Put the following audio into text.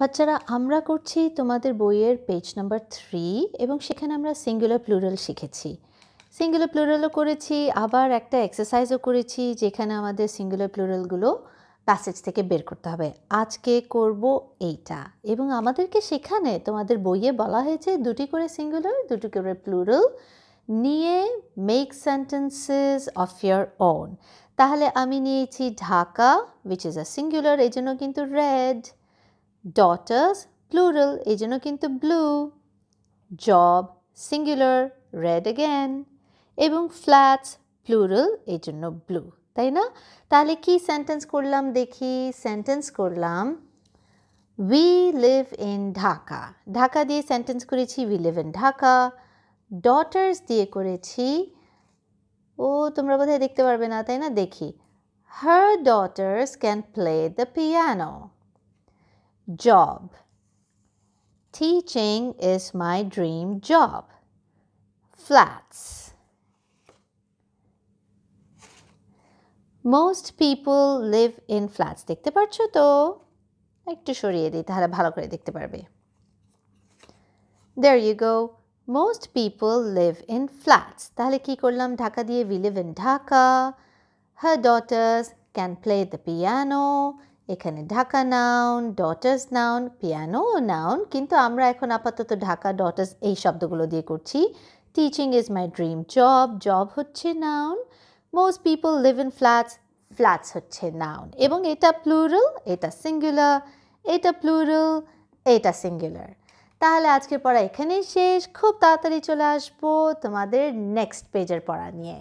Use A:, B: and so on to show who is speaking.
A: বাচ্চারা আমরা করছি তোমাদের বইয়ের পেজ নাম্বার থ্রি এবং সেখানে আমরা সিঙ্গুলার প্লুরাল শিখেছি সিঙ্গুলার প্লুরালও করেছি আবার একটা এক্সারসাইজও করেছি যেখানে আমাদের সিঙ্গুলার প্লুরালগুলো প্যাসেজ থেকে বের করতে হবে আজকে করব এইটা এবং আমাদেরকে সেখানে তোমাদের বইয়ে বলা হয়েছে দুটি করে সিঙ্গুলার দুটি করে প্লুরাল নিয়ে make sentences of your own তাহলে আমি নিয়েছি Dhaka which is a singular এই জন্য কিন্তু রেড daughters প্লুরাল এই জন্য কিন্তু blue job singular red again এবং ফ্ল্যাটস প্লুরাল এই জন্য ব্লু তাই না তাহলে কি সেন্টেন্স করলাম দেখি সেন্টেন্স করলাম we live in Dhaka Dhaka দিয়ে সেন্টেন্স করেছি we live in Dhaka daughters দিয়ে করেছি ও তোমরা বোধহয় দেখতে পারবে না তাই না দেখি her daughters can play the piano job. Teaching is my dream job. Flats. Most people live in flats. দেখতে পারছো তো? একটু সরিয়ে দিই তাহলে ভালো করে দেখতে পারবে। There you go. Most people live in flats. তাহলে কি করলাম? Dhaka we live in Dhaka. Her daughters can play the piano. এখানে Dhaka noun daughters noun piano noun কিন্তু আমরা এখন আপাতত ঢাকা ডটার্স এই শব্দগুলো দিয়ে করছি teaching is my dream job job হচ্ছে noun most people live in flats flats হচ্ছে নাউন এবং এটা প্লুরাল এটা সিঙ্গুলার এটা প্লুরাল এটা সিঙ্গুলার তাহলে আজকের পড়া এখানেই শেষ খুব তাড়াতাড়ি চলে আসবো তোমাদের নেক্সট পেজের পড়া নিয়ে